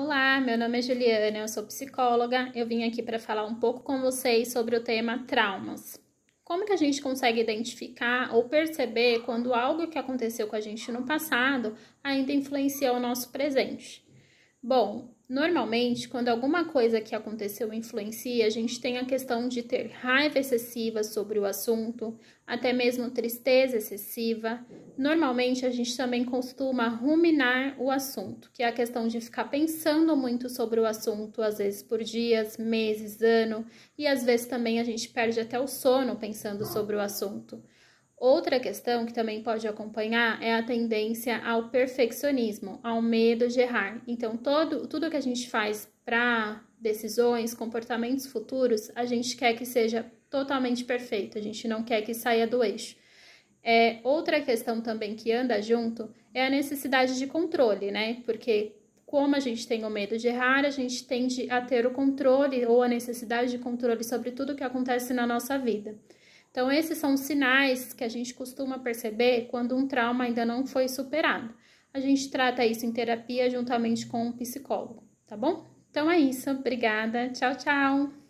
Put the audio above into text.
Olá, meu nome é Juliana, eu sou psicóloga. Eu vim aqui para falar um pouco com vocês sobre o tema traumas. Como que a gente consegue identificar ou perceber quando algo que aconteceu com a gente no passado ainda influencia o nosso presente? Bom, normalmente, quando alguma coisa que aconteceu influencia, a gente tem a questão de ter raiva excessiva sobre o assunto, até mesmo tristeza excessiva. Normalmente, a gente também costuma ruminar o assunto, que é a questão de ficar pensando muito sobre o assunto, às vezes por dias, meses, ano, e às vezes também a gente perde até o sono pensando sobre o assunto. Outra questão que também pode acompanhar é a tendência ao perfeccionismo, ao medo de errar. Então, todo, tudo que a gente faz para decisões, comportamentos futuros, a gente quer que seja totalmente perfeito, a gente não quer que saia do eixo. É, outra questão também que anda junto é a necessidade de controle, né? Porque como a gente tem o medo de errar, a gente tende a ter o controle ou a necessidade de controle sobre tudo o que acontece na nossa vida. Então, esses são os sinais que a gente costuma perceber quando um trauma ainda não foi superado. A gente trata isso em terapia juntamente com um psicólogo, tá bom? Então é isso, obrigada, tchau, tchau!